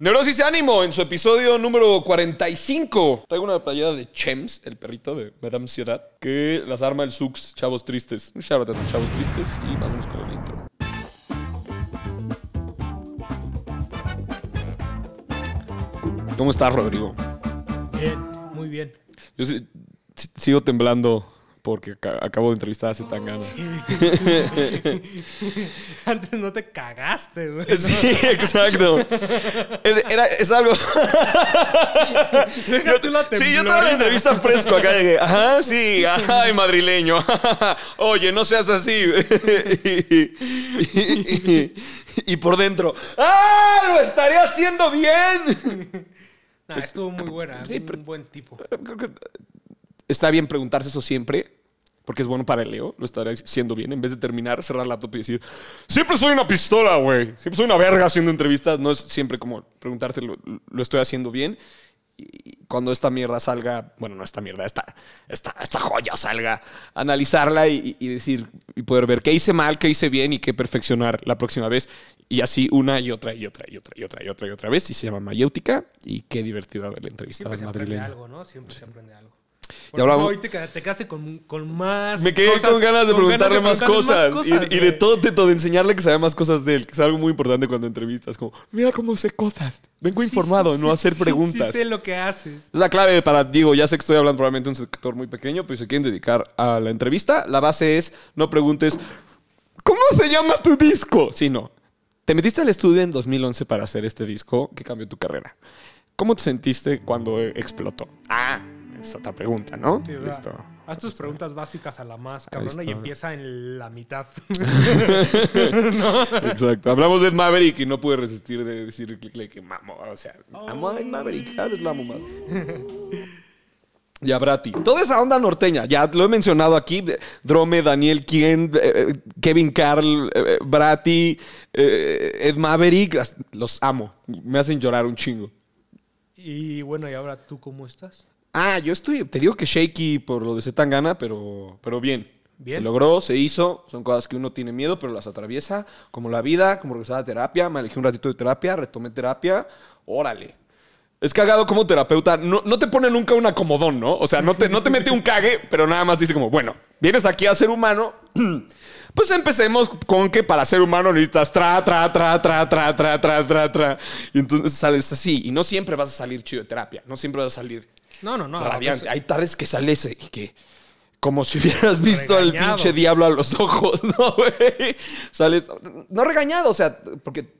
Neurosis Ánimo en su episodio número 45. Traigo una playera de Chems, el perrito de Madame Ciudad, que las arma el Sux, chavos tristes. Un chavos tristes y vámonos con el intro. ¿Cómo estás, Rodrigo? Bien, muy bien. Yo sigo temblando porque acabo de entrevistar a Zetangana. Antes no te cagaste, güey. Sí, exacto. Era, es algo. sí, yo estaba en entrevista fresco acá. Llegué. Ajá, sí, ajá, madrileño. Oye, no seas así. y, por dentro, ¡ah! ¡Lo estaré haciendo bien! estuvo muy buena, un buen tipo. Creo que está bien preguntarse eso siempre, porque es bueno para el Leo, lo estaré haciendo bien, en vez de terminar, cerrar la laptop y decir, siempre soy una pistola, güey, siempre soy una verga haciendo entrevistas, no es siempre como preguntarte, ¿lo, estoy haciendo bien? Y cuando esta mierda salga, bueno, no esta mierda, esta, esta, esta joya salga, analizarla y, decir, y poder ver qué hice mal, qué hice bien y qué perfeccionar la próxima vez. Y así una y otra y otra y otra y otra y otra y otra vez. Y se llama Mayéutica y qué divertido la entrevista. Siempre se aprende algo, ¿no? Siempre se aprende algo y hablamos... Hoy te, te con, con, más. Me quedé con ganas de preguntarle más, cosas, y, de todo, de, de enseñarle que sabe más cosas de él, que es algo muy importante cuando entrevistas. Como, mira cómo sé cosas. Vengo informado, no hacer preguntas. sé lo que haces. Es la clave para, digo, ya sé que estoy hablando probablemente de un sector muy pequeño, pero si quieren dedicar a la entrevista, la base es no preguntes, ¿cómo se llama tu disco? sino Te metiste al estudio en 2011 para hacer este disco que cambió tu carrera. ¿Cómo te sentiste cuando explotó? Ah, es otra pregunta, ¿no? Listo. Haz tus preguntas básicas a la más cabrona y empieza en la mitad. Exacto. Hablamos de Maverick y no pude resistir de decir que mamo. O sea, amo a Ed Maverick, amo La Y Ya, Brati. Toda esa onda norteña, ya lo he mencionado aquí. Drome, Daniel Kien, eh, eh, Kevin Carl, eh, Brati, Ed Maverick, los amo. Me hacen llorar un chingo. Y bueno, ¿y ahora tú cómo estás? Ah, yo estoy, te digo que shaky por lo de Zetangana, pero, pero bien. Se logró, se hizo. Son cosas que uno tiene miedo, pero las atraviesa. Como la vida, como regresar a terapia. Me elegí un ratito de terapia, retomé terapia. Órale. Es cagado como terapeuta. No, no te pone nunca un acomodón, ¿no? O sea, no te, no te mete un cague, pero nada más dice como, bueno, vienes aquí a ser humano. Pues empecemos con que para ser humano necesitas tra, tra, tra, tra, tra, tra, tra, tra, tra. Y entonces sales así. Y no siempre vas a salir chido de terapia. No siempre vas a salir no, no, no. Radiante. Hay tardes que sale y que. Como si hubieras visto al pinche diablo a los ojos, ¿no, güey? Sales. No regañado, o sea, porque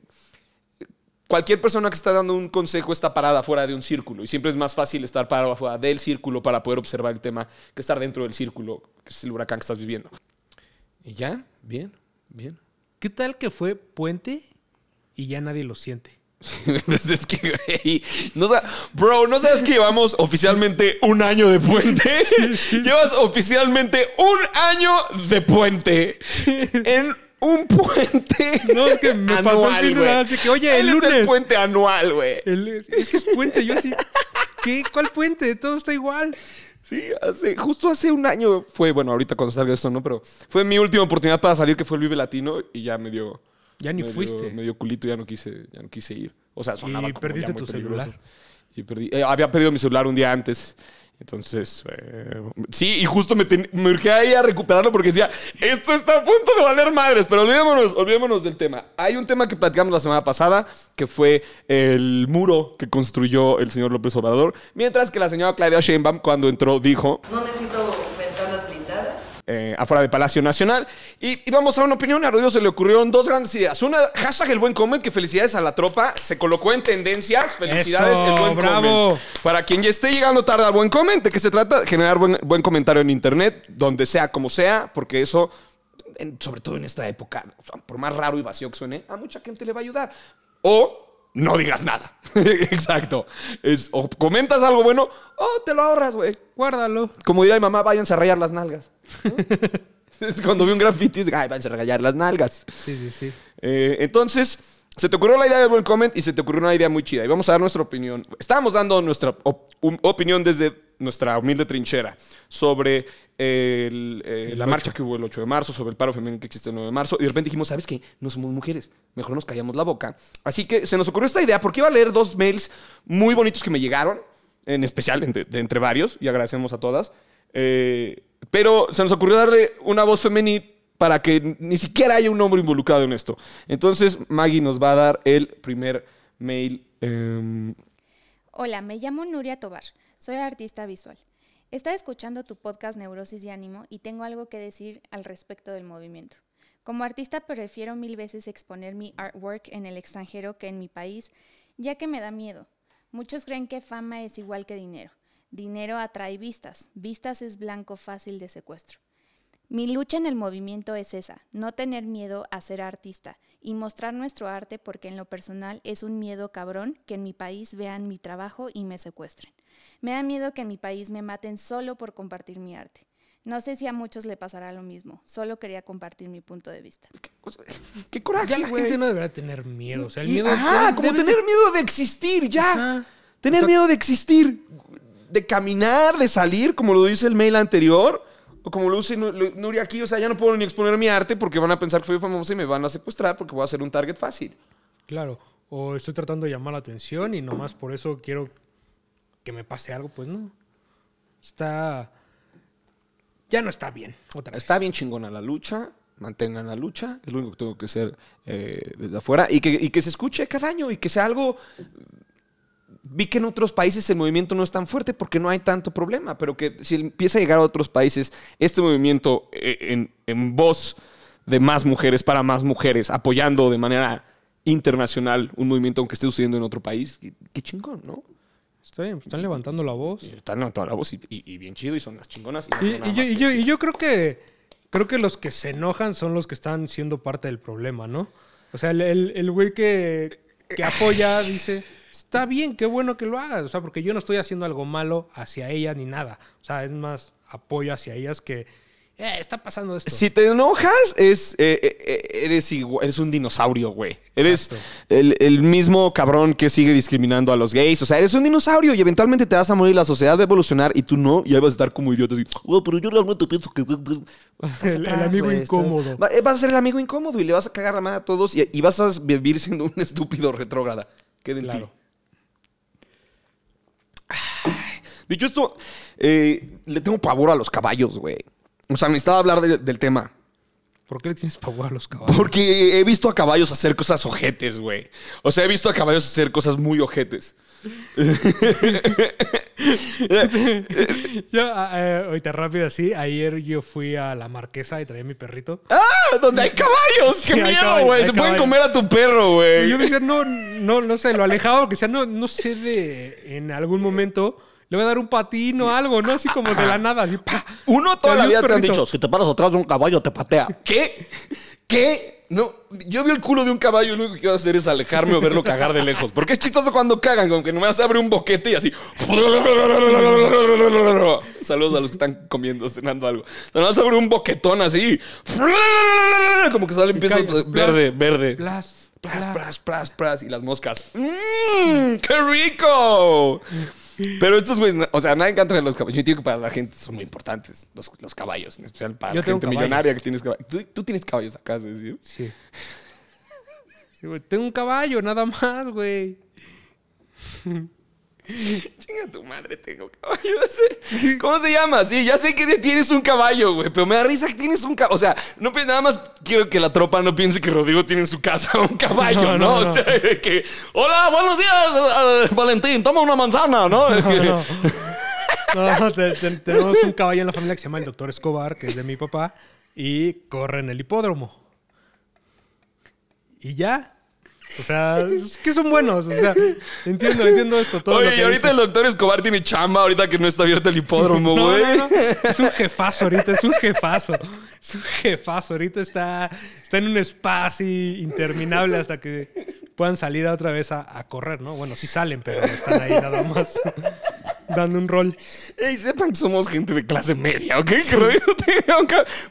cualquier persona que está dando un consejo está parada fuera de un círculo y siempre es más fácil estar parado fuera del círculo para poder observar el tema que estar dentro del círculo, que es el huracán que estás viviendo. Y ya, bien, bien. ¿Qué tal que fue puente y ya nadie lo siente? Entonces es bro, ¿no sabes que llevamos oficialmente un año de puente? Llevas oficialmente un año de puente. En un puente. No, que me anual, pasó el oye, el lunes. Es puente anual, güey. El, es que es puente, yo así. ¿Qué? ¿Cuál puente? Todo está igual. Sí, justo hace un año fue, bueno, ahorita cuando salga esto, ¿no? Pero fue mi última oportunidad para salir, que fue el Vive Latino, y ya me dio ya ni fuiste. Medio culito, ya no quise, ya no quise ir. O sea, sonaba ¿Y perdiste tu celular? Y eh, había perdido mi celular un día antes. Entonces, eh, sí, y justo me, ten, ahí a recuperarlo porque decía, esto está a punto de valer madres, pero olvidémonos, olvidémonos del tema. Hay un tema que platicamos la semana pasada, que fue el muro que construyó el señor López Obrador, mientras que la señora Claudia Sheinbaum cuando entró dijo... No necesito eh, afuera de Palacio Nacional. Y, vamos a una opinión. A Rodrigo se le ocurrieron dos grandes ideas. Una, hashtag el buen comment, que felicidades a la tropa. Se colocó en tendencias. Felicidades el buen bravo. Para quien ya esté llegando tarde al buen comment, ¿de qué se trata? Generar buen, comentario en internet, donde sea, como sea, porque eso, sobre todo en esta época, por más raro y vacío que suene, a mucha gente le va a ayudar. O no digas nada. Exacto. o comentas algo bueno, o te lo ahorras, güey guárdalo. Como diría mi mamá, váyanse a rayar las nalgas. Cuando vi un graffiti, ay, váyanse a rayar las nalgas. Sí, sí, sí. Eh, entonces, se te ocurrió la idea de buen Comment y se te ocurrió una idea muy chida. Y vamos a dar nuestra opinión. Estábamos dando nuestra um, opinión desde nuestra humilde trinchera sobre eh, la marcha que hubo el 8 de marzo, sobre el paro femenino que existe el 9 de marzo, y de repente dijimos, ¿sabes qué? No somos mujeres, mejor nos callamos la boca. Así que se nos ocurrió esta idea porque iba a leer dos mails muy bonitos que me llegaron en especial entre, de entre varios, y agradecemos a todas. Eh, pero se nos ocurrió darle una voz femenil para que ni siquiera haya un hombre involucrado en esto. Entonces, Maggie nos va a dar el primer mail. Em. Hola, me llamo Nuria Tobar, soy artista visual. está escuchando tu podcast Neurosis y Ánimo y tengo algo que decir al respecto del movimiento. Como artista prefiero mil veces exponer mi artwork en el extranjero que en mi país, ya que me da miedo, Muchos creen que fama es igual que dinero. Dinero atrae vistas. Vistas es blanco fácil de secuestro. Mi lucha en el movimiento es esa, no tener miedo a ser artista y mostrar nuestro arte porque en lo personal es un miedo cabrón que en mi país vean mi trabajo y me secuestren. Me da miedo que en mi país me maten solo por compartir mi arte. No sé si a muchos le pasará lo mismo. Solo quería compartir mi punto de vista. Qué, coraje. Ya la gente no deberá tener miedo. O sea, el miedo. Ajá, como tener miedo de existir, ya. Tener miedo de existir. De caminar, de salir, como lo dice el mail anterior. O como lo dice Nuria aquí. O sea, ya no puedo ni exponer mi arte porque van a pensar que soy famoso y me van a secuestrar porque voy a ser un target fácil. Claro. O estoy tratando de llamar la atención y nomás por eso quiero que me pase algo. Pues no. Está ya no está bien. está bien chingona la lucha. Mantengan la lucha, es lo único que tengo que hacer eh, desde afuera. Y que, se escuche cada año y que sea algo vi que en otros países el movimiento no es tan fuerte porque no hay tanto problema, pero que si empieza a llegar a otros países este movimiento eh, en, voz de más mujeres para más mujeres, apoyando de manera internacional un movimiento aunque esté sucediendo en otro país, qué chingón, ¿no? Está están levantando la voz. están levantando la voz y, bien chido y son las chingonas. Y, yo, yo, creo que creo que los que se enojan son los que están siendo parte del problema, ¿no? O sea, el, el, güey que, que apoya dice, está bien, qué bueno que lo hagas. O sea, porque yo no estoy haciendo algo malo hacia ella ni nada. O sea, es más apoyo hacia ellas que eh, está pasando esto. Si te enojas, es, eh, eh, eh, eres, un dinosaurio, güey. Eres el, mismo cabrón que sigue discriminando a los gays. O sea, eres un dinosaurio y eventualmente te vas a morir. La sociedad va a evolucionar y tú no. Y ahí vas a estar como idiota. pero yo realmente pienso que... el, amigo incómodo. Vas a ser el amigo incómodo y le vas a cagar la mano a todos y, vas a vivir siendo un estúpido retrógrada. Qué en Dicho esto, le tengo pavor a los caballos, güey. O sea, necesitaba hablar del tema. ¿Por qué le tienes pago a los caballos? Porque he visto a caballos hacer cosas ojetes, güey. O sea, he visto a caballos hacer cosas muy ojetes. Yo, ah, eh, ahorita rápido así, ayer yo fui a la marquesa y traía mi perrito. ¡Ah! ¡Donde hay caballos! ¡Qué miedo, güey! Se pueden comer a tu perro, güey. yo decía, no, no, no sé, lo alejaba porque sea, no, no sé de en algún momento le voy a dar un patín o algo, ¿no? Así como de la nada, así ¡pa! Uno toda la vida te han dicho, si te paras atrás de un caballo te patea. ¿Qué? ¿Qué? No, yo vi el culo de un caballo y lo único que quiero hacer es alejarme o verlo cagar de lejos. Porque es chistoso cuando cagan, como que no a abre un boquete y así. Saludos a los que están comiendo, cenando algo. Nomás abre un boquetón así. Como que sale, empieza verde, verde. Plas, plas, plas, plas, Y las moscas. ¡Mmm! ¡Qué rico! Pero estos güeyes, o sea, nadie contra de los caballos. Yo digo que para la gente son muy importantes los, los caballos, en especial para la gente millonaria que tienes caballos. ¿Tú, tienes caballos, acá, de decir. Sí. Tengo un caballo, nada más, güey. Chinga tu madre, tengo caballo. ¿Cómo se llama? Sí, ya sé que tienes un caballo, güey. Pero me da risa que tienes un caballo. O sea, nada más quiero que la tropa no piense que Rodrigo tiene en su casa un caballo, ¿no? o sea, que. Hola, buenos días, Valentín. Toma una manzana, ¿no? no, tenemos un caballo en la familia que se llama el doctor Escobar, que es de mi papá, y corre en el hipódromo. Y ya, o sea, es que son buenos. O sea, entiendo, entiendo esto todo. Oye, y ahorita el doctor Escobar tiene chamba ahorita que no está abierto el hipódromo, güey. Es un jefazo ahorita, es un jefazo. Es un jefazo. Ahorita está, está en un espacio interminable hasta que puedan salir otra vez a, a correr, ¿no? Bueno, sí salen, pero están ahí nada más dando un rol. Ey, sepan que somos gente de clase media, ¿ok?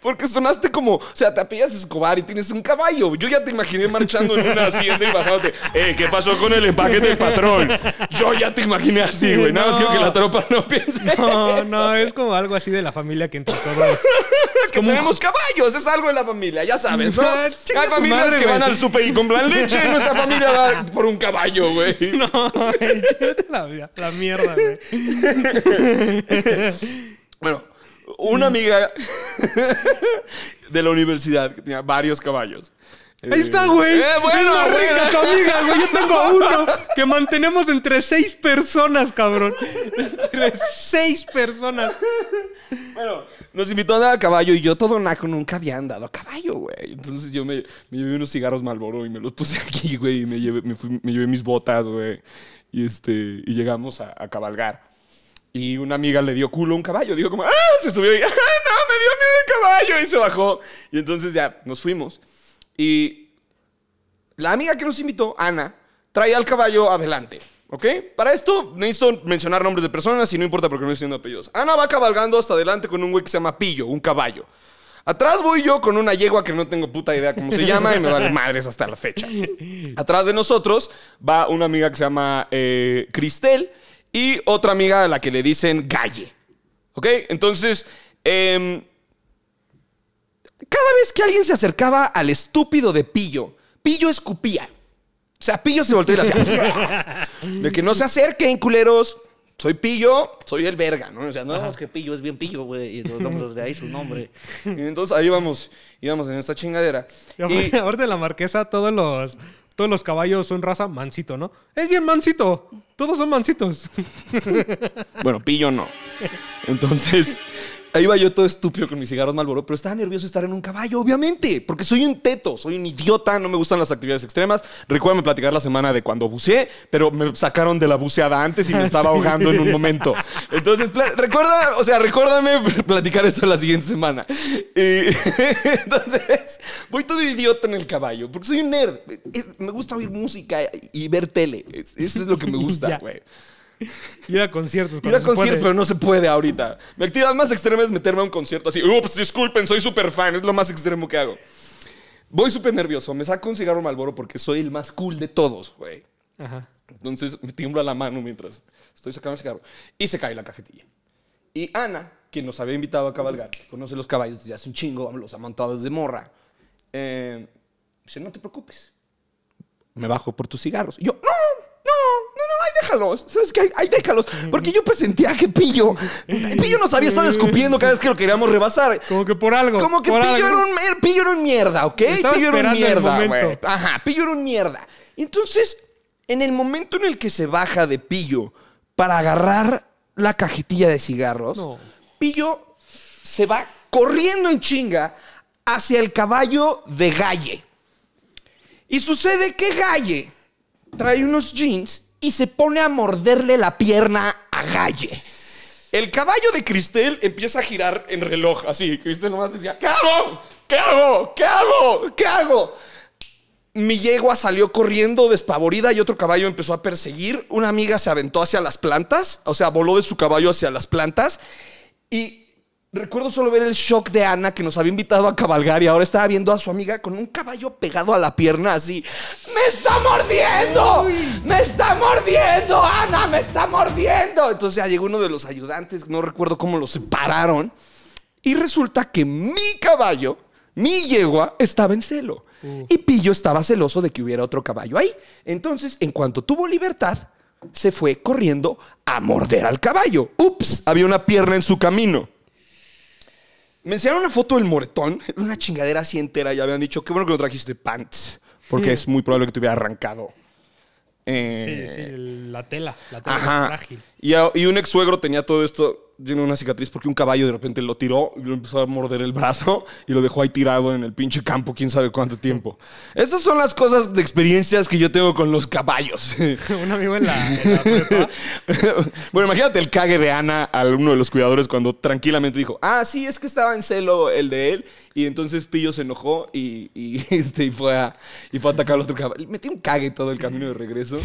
Porque sonaste como, o sea, te apellas Escobar y tienes un caballo. Yo ya te imaginé marchando en una hacienda y bajándote. Ey, eh, ¿qué pasó con el empaque del patrón? Yo ya te imaginé así, güey. Nada no. más que la tropa no piense. No, no, es como algo así de la familia que entre todos. Es que tenemos caballos, es algo de la familia, ya sabes, ¿no? Ah, Hay familias que van al super y compran leche y nuestra familia va por un caballo, güey. No, la, la mierda, güey. bueno, una mm. amiga de la universidad que tenía varios caballos. Ahí está, güey. Eh, bueno, es amiga, güey. Yo tengo uno que mantenemos entre seis personas, cabrón. Entre seis personas. Bueno, nos invitó a andar a caballo y yo todo naco nunca había andado a caballo, güey. Entonces yo me, llevé unos cigarros Malboro y me los puse aquí, güey. Y me llevé, mis botas, güey. Y, este, y llegamos a cabalgar. Y una amiga le dio culo a un caballo. Dijo como, ¡ah! Se subió y, ¡ah! No, me dio miedo el caballo. Y se bajó. Y entonces ya nos fuimos. Y la amiga que nos invitó, Ana, traía al caballo adelante. ¿Ok? Para esto necesito mencionar nombres de personas y no importa porque no estoy diciendo apellidos. Ana va cabalgando hasta adelante con un güey que se llama Pillo, un caballo. Atrás voy yo con una yegua que no tengo puta idea cómo se llama y me vale madres hasta la fecha. Atrás de nosotros va una amiga que se llama eh, Cristel y otra amiga a la que le dicen Galle. ¿Ok? Entonces, em, cada vez que alguien se acercaba al estúpido de Pillo, Pillo escupía. O sea, Pillo se volteó y le hacía. de que no se acerquen, culeros. Soy Pillo, soy el verga, ¿no? O sea, no que Pillo es bien Pillo, güey. Y vamos, pues, de ahí su nombre. Y entonces ahí vamos, íbamos en esta chingadera. Y, y... ahorita la marquesa, todos los todos los caballos son raza mansito, ¿no? Es bien mansito. Todos son mansitos. bueno, pillo no. Entonces, ahí va yo todo estúpido con mis cigarros Malboro, pero estaba nervioso estar en un caballo, obviamente, porque soy un teto, soy un idiota, no me gustan las actividades extremas. Recuérdame platicar la semana de cuando buceé, pero me sacaron de la buceada antes y me ah, estaba ahogando en un momento. Entonces, recuerda, o sea, recuérdame platicar eso la siguiente semana. entonces, voy todo idiota en el caballo, porque soy un nerd. Eh, me gusta oír música y ver tele. Eso es lo que me gusta, güey. Ir a conciertos. Ir a conciertos, pero no se puede ahorita. Mi actividad más extrema es meterme a un concierto así. Ups, disculpen, soy súper fan. Es lo más extremo que hago. Voy súper nervioso. Me saco un cigarro Malboro porque soy el más cool de todos, güey. Ajá. Entonces me tiembla la mano mientras estoy sacando el cigarro. Y se cae la cajetilla. Y Ana, quien nos había invitado a cabalgar, que conoce los caballos desde hace un chingo, los ha montado desde morra. Eh, dice, no te preocupes. Me bajo por tus cigarros. Y yo, déjalos. ¿Sabes qué? Ahí déjalos. Porque yo presentía que Pillo. Pillo nos había estado escupiendo cada vez que lo queríamos rebasar. Como que por algo. Como que Pillo, Era un, mierda, ¿ok? Pillo era un mierda, Ajá, Pillo era un mierda. Entonces, en el momento en el que se baja de Pillo para agarrar la cajetilla de cigarros, Pillo se va corriendo en chinga hacia el caballo de Galle. Y sucede que Galle trae unos jeans y se pone a morderle la pierna a Galle. El caballo de Cristel empieza a girar en reloj, así. Cristel nomás decía, ¿qué hago? ¿Qué hago? ¿Qué hago? ¿Qué hago? Mi yegua salió corriendo despavorida y otro caballo empezó a perseguir. Una amiga se aventó hacia las plantas, o sea, voló de su caballo hacia las plantas y Recuerdo solo ver el shock de Ana que nos había invitado a cabalgar y ahora estaba viendo a su amiga con un caballo pegado a la pierna así. ¡Me está mordiendo! ¡Me está mordiendo, Ana! ¡Me está mordiendo! Entonces ya llegó uno de los ayudantes, no recuerdo cómo lo separaron. Y resulta que mi caballo, mi yegua, estaba en celo. Uh. Y Pillo estaba celoso de que hubiera otro caballo ahí. Entonces, en cuanto tuvo libertad, se fue corriendo a morder al caballo. ¡Ups! Había una pierna en su camino. Me enseñaron una foto del moretón, una chingadera así entera. y habían dicho, qué bueno que lo trajiste pants, porque es muy probable que te hubiera arrancado. sí, eh, sí, la tela, la tela frágil. Y, un ex suegro tenía todo esto lleno de una cicatriz porque un caballo de repente lo tiró y lo empezó a morder el brazo y lo dejó ahí tirado en el pinche campo, quién sabe cuánto tiempo. Esas son las cosas de experiencias que yo tengo con los caballos. un amigo en la, bueno, imagínate el cague de Ana a uno de los cuidadores cuando tranquilamente dijo: Ah, sí, es que estaba en celo el de él. Y entonces Pillo se enojó y, y este, fue, a, y fue a atacar al otro caballo. Metió un cague todo el camino de regreso.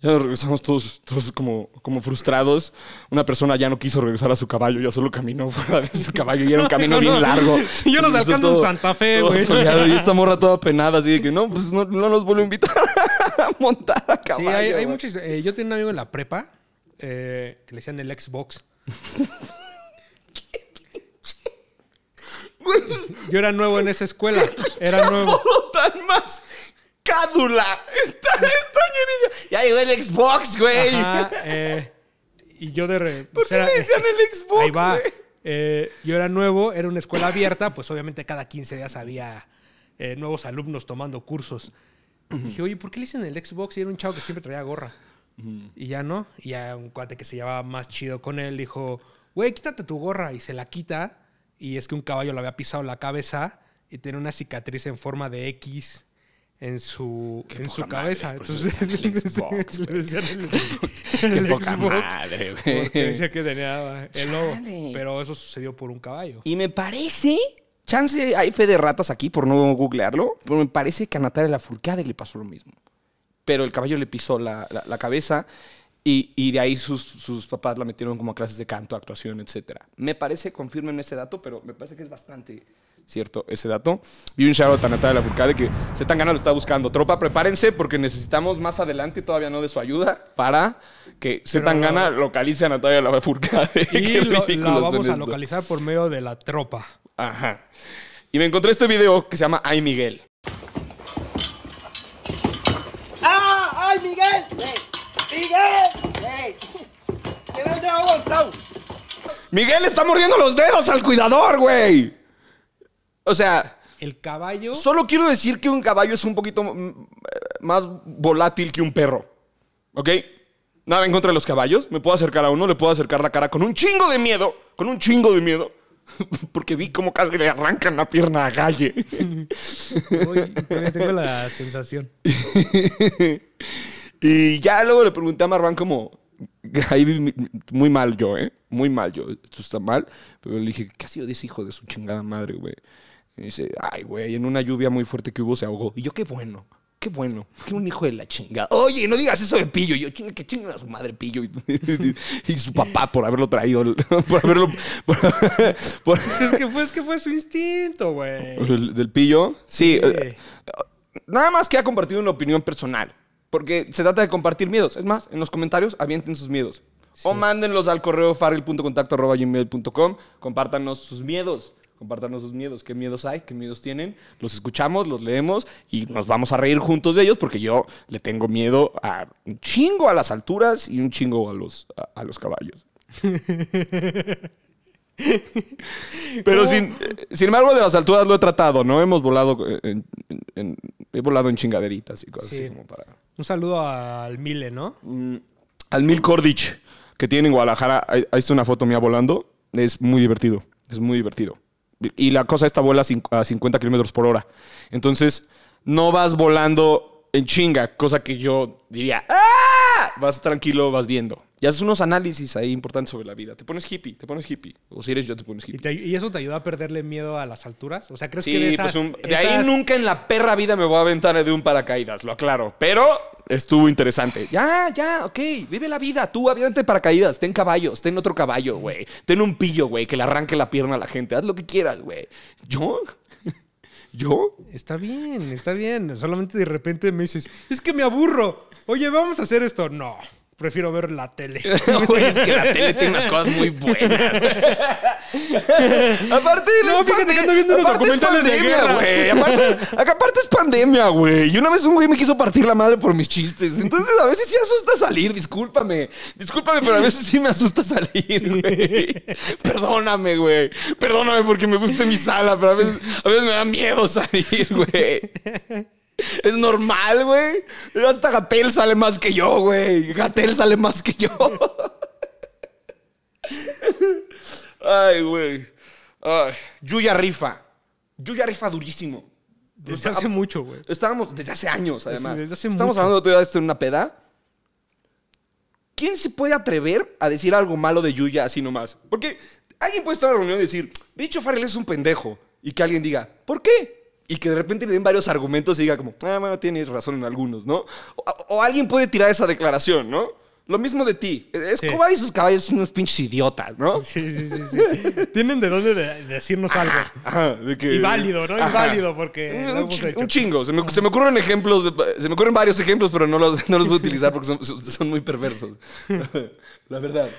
Ya nos regresamos todos, todos como, como frustrados. Una persona ya no quiso regresar a su caballo, ya solo caminó fuera de su caballo y era un camino bien largo. y yo nos alcanzo en Santa Fe, güey. Y esta morra toda penada, así de que no, pues no, nos vuelvo a invitar a montar a caballo. Sí, hay, hay muchos. Eh, yo tenía un amigo en la prepa eh, que le decían el Xbox. Yo era nuevo en esa escuela. Era nuevo. tan más cádula! Está, está ya llegó el Xbox, güey. Eh, y yo de... ¿Por pues qué le decían el Xbox, eh, yo era nuevo, era una escuela abierta, pues obviamente cada 15 días había eh, nuevos alumnos tomando cursos. Y Dije, oye, ¿por qué le dicen el Xbox? Y era un chavo que siempre traía gorra. Y ya no. Y ya un cuate que se llevaba más chido con él dijo, güey, quítate tu gorra. Y se la quita. Y es que un caballo le había pisado la cabeza y tiene una cicatriz en forma de X en su, en su cabeza. Entonces le que tenía el lobo. Pero eso sucedió por un caballo. Y me parece. Chance, hay fe de ratas aquí por no googlearlo. Pero me parece que a Natalia Lafourcade le pasó lo mismo. Pero el caballo le pisó la, la, cabeza. Y, y, de ahí sus, sus, papás la metieron como a clases de canto, actuación, etc. Me parece, confirmen ese dato, pero me parece que es bastante cierto ese dato. Y un out a Natalia Furcade que se tan gana lo está buscando. Tropa, prepárense porque necesitamos más adelante, todavía no de su ayuda, para que se tan gana localice a Natalia la Furcade. Y lo, vamos a localizar por medio de la tropa. Ajá. Y me encontré este video que se llama Ay Miguel. ¡Ah! ¡Ay Miguel! Hey. ¡Miguel! Hey. ¿Qué Miguel está mordiendo los dedos al cuidador, güey. O sea. El caballo. Solo quiero decir que un caballo es un poquito mm, eh, más volátil que un perro. ¿Ok? Nada en contra de los caballos. Me puedo acercar a uno, le puedo acercar la cara con un chingo de miedo. Con un chingo de miedo. Porque vi cómo casi le arrancan la pierna a Galle. Uy, tengo la sensación. y ya luego le pregunté a Marván como... Ahí muy mal yo, ¿eh? Muy mal yo. Esto está mal. Pero le dije, ¿qué ha sido de ese hijo de su chingada madre, güey? Y dice, ay, güey, en una lluvia muy fuerte que hubo se ahogó. Y yo, qué bueno, qué bueno, qué un hijo de la chingada. Oye, no digas eso de Pillo. yo, chinga, que su madre Pillo. Y, su papá por haberlo traído, por haberlo... es, que fue, su instinto, güey. ¿Del Pillo? Sí. Eh, eh, nada más que ha compartido una opinión personal. Porque se trata de compartir miedos. Es más, en los comentarios avienten sus miedos. O mándenlos al correo gmail.com Compártanos sus miedos compartarnos sus miedos, qué miedos hay, qué miedos tienen. Los escuchamos, los leemos y nos vamos a reír juntos de ellos porque yo le tengo miedo a un chingo a las alturas y un chingo a los, a, los caballos. Pero sin, embargo, de las alturas lo he tratado, ¿no? Hemos volado eh, en, he volado en chingaderitas y cosas así como para. Un saludo al Mile, ¿no? Mm, al Mil Cordich, que tiene en Guadalajara. ahí, está una foto mía volando. Es muy divertido. Es muy divertido. Y la cosa esta vuela a 50 kilómetros por hora. Entonces, no vas volando en chinga, cosa que yo diría, ¡ah! vas tranquilo, vas viendo. Y haces unos análisis ahí importantes sobre la vida. Te pones hippie, te pones hippie. O si eres yo, te pones hippie. ¿Y, eso te ayuda a perderle miedo a las alturas? O sea, ¿crees que de, esas, pues de ahí nunca en la perra vida me voy a aventar de un paracaídas, lo aclaro. Pero estuvo interesante. Ya, ya, ok. Vive la vida. Tú, obviamente, paracaídas. Ten caballos, ten otro caballo, güey. Ten un pillo, güey, que le arranque la pierna a la gente. Haz lo que quieras, güey. ¿Yo? ¿Yo? Está bien, está bien. Solamente de repente me dices, es que me aburro. Oye, vamos a hacer esto. No, prefiero ver la tele. Ah, güey, es que la tele tiene unas cosas muy buenas. aparte, no, fíjate que ando viendo unos documentales de guerra, güey. Aparte, aparte es pandemia, güey. Y una vez un güey me quiso partir la madre por mis chistes. Entonces, a veces sí asusta salir, discúlpame. Discúlpame, pero a veces sí me asusta salir, güey. Perdóname, güey. Perdóname porque me gusta mi sala, pero a veces, a veces me da miedo salir, güey. Es normal, güey. Hasta Gatel sale más que yo, güey. Gatel sale más que yo. Ay, güey. Yuya rifa. Yuya rifa durísimo. Desde hace mucho, güey. Estábamos desde hace años, además. Estamos hablando de esto en una peda. ¿Quién se puede atrever a decir algo malo de Yuya así nomás? Porque alguien puede estar en la reunión y decir, dicho Farrell es un pendejo. Y que alguien diga, ¿por qué? y que de repente le den varios argumentos y diga como, ah, bueno, tienes razón en algunos, ¿no? O, alguien puede tirar esa declaración, ¿no? Lo mismo de ti. E, e, Escobar y sus caballos son unos pinches idiotas, ¿no? Sí, sí, sí. Tienen de dónde decirnos algo. Ajá, de ¿no? Y válido porque. Un, chingo. Se me, ocurren ejemplos, se me ocurren varios ejemplos, pero no los, voy a utilizar porque son muy perversos. La verdad.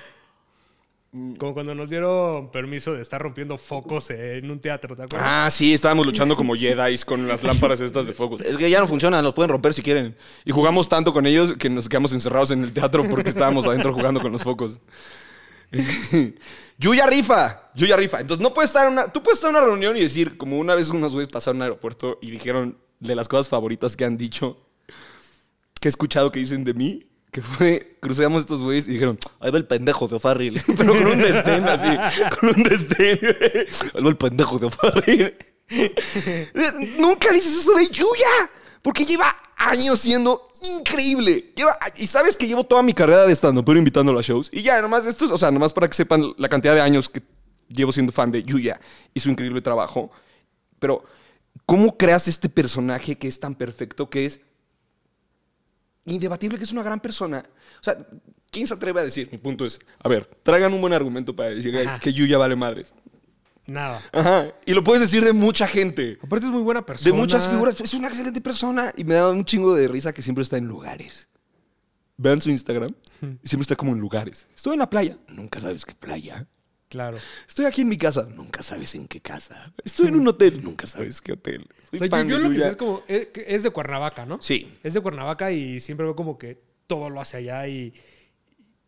Mm. Como cuando nos dieron permiso de estar rompiendo focos en un teatro, ¿te acuerdas? Ah, sí, estábamos luchando como Jedi con las lámparas estas de focos. Es que ya no funcionan, los pueden romper si quieren. Y jugamos tanto con ellos que nos quedamos encerrados en el teatro porque estábamos adentro jugando con los focos. Yuya rifa, Yuya rifa. Entonces no puedes estar una, tú puedes estar una reunión y decir, como una vez unos güeyes pasaron al aeropuerto y dijeron de las cosas favoritas que han dicho, que he escuchado que dicen de mí, que fue, cruzamos estos güeyes y dijeron, ahí va el pendejo de O'Farrill. Pero con un destén así, con un destén. Ahí va el pendejo de O'Farrill. Nunca dices eso de Yuya, porque lleva años siendo increíble. y sabes que llevo toda mi carrera de estando, pero invitándolo a shows. Y ya, nomás esto o sea, nomás para que sepan la cantidad de años que llevo siendo fan de Yuya y su increíble trabajo. Pero, ¿cómo creas este personaje que es tan perfecto que es indebatible que es una gran persona. O sea, ¿quién se atreve a decir? Mi punto es, a ver, traigan un buen argumento para decir que que Yuya vale madres. Nada. Ajá. Y lo puedes decir de mucha gente. Aparte es muy buena persona. De muchas figuras. Es una excelente persona. Y me da un chingo de risa que siempre está en lugares. Vean su Instagram. Y siempre está como en lugares. Estoy en la playa. Nunca sabes qué playa. Claro. Estoy aquí en mi casa, nunca sabes en qué casa. Estoy en un hotel, nunca sabes qué hotel. yo, lo que sé es como, eh, es, de Cuernavaca, ¿no? Sí. Es de Cuernavaca y siempre veo como que todo lo hace allá y,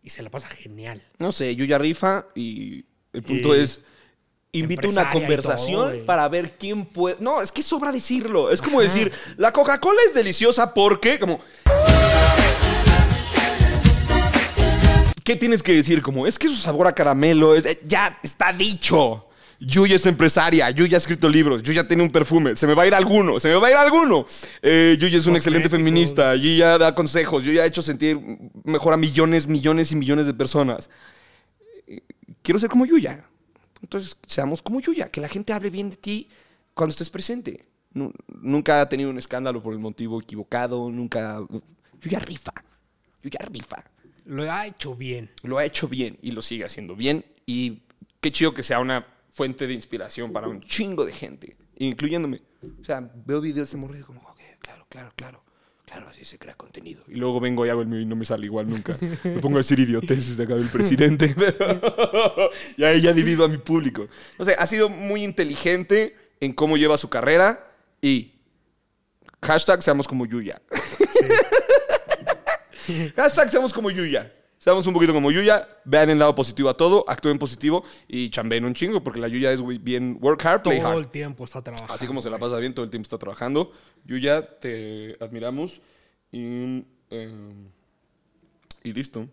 y se la pasa genial. No sé, Yuya rifa y el punto es invito una conversación para ver quién puede. No, es que sobra decirlo. Es como decir, la Coca-Cola es deliciosa porque, como. ¿Qué tienes que decir? Como, es que su sabor a caramelo eh, ya está dicho. Yuya es empresaria, Yuya ha escrito libros, Yuya tiene un perfume, se me va a ir alguno, se me va a ir alguno. Eh, Yuya es una excelente feminista, Yuya da consejos, Yuya ha hecho sentir mejor a millones, millones y millones de personas. Quiero ser como Yuya. Entonces, seamos como Yuya, que la gente hable bien de ti cuando estés presente. nunca ha tenido un escándalo por el motivo equivocado, nunca... Yuya rifa, Yuya rifa. Lo ha hecho bien. Lo ha hecho bien y lo sigue haciendo bien. Y qué chido que sea una fuente de inspiración para un chingo de gente, incluyéndome. O sea, veo videos de morrido como, ok, claro, claro, claro. Claro, así se crea contenido. Y luego vengo y hago el mío y no me sale igual nunca. Me pongo a decir idioteces de acá del presidente. y ahí ya divido a mi público. O sea, ha sido muy inteligente en cómo lleva su carrera y hashtag seamos como Yuya. Sí. Hashtag seamos como Yuya. Seamos un poquito como Yuya, vean el lado positivo a todo, actúen positivo y chambeen un chingo, porque la Yuya es bien work hard, play hard. Todo el tiempo está trabajando. Así como se la pasa bien, todo el tiempo está trabajando. Yuya, te admiramos y em, listo.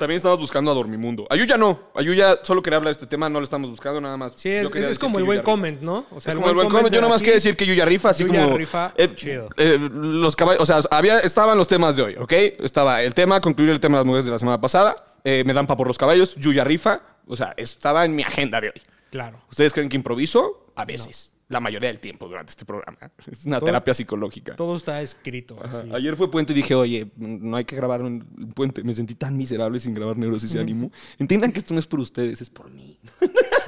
También estamos buscando a Dormimundo. Ayuya no. Ayuya solo quería hablar de este tema, no lo estamos buscando nada más. Sí, es, como el buen comment, ¿no? O sea, como el buen comment. yo nada más quiero decir que Yuya rifa, así Yuya como. rifa, eh, chido. Eh, los caballos. O sea, había, estaban los temas de hoy, ¿ok? Estaba el tema, concluir el tema de las mujeres de la semana pasada. Eh, me dan pa por los caballos. Yuya rifa. O sea, estaba en mi agenda de hoy. Claro. ¿Ustedes creen que improviso? A veces la mayoría del tiempo durante este programa. Es una terapia psicológica. Todo está escrito. Ayer fue puente y dije, oye, no hay que grabar un puente. Me sentí tan miserable sin grabar Neurosis y Ánimo. Entiendan que esto no es por ustedes, es por mí.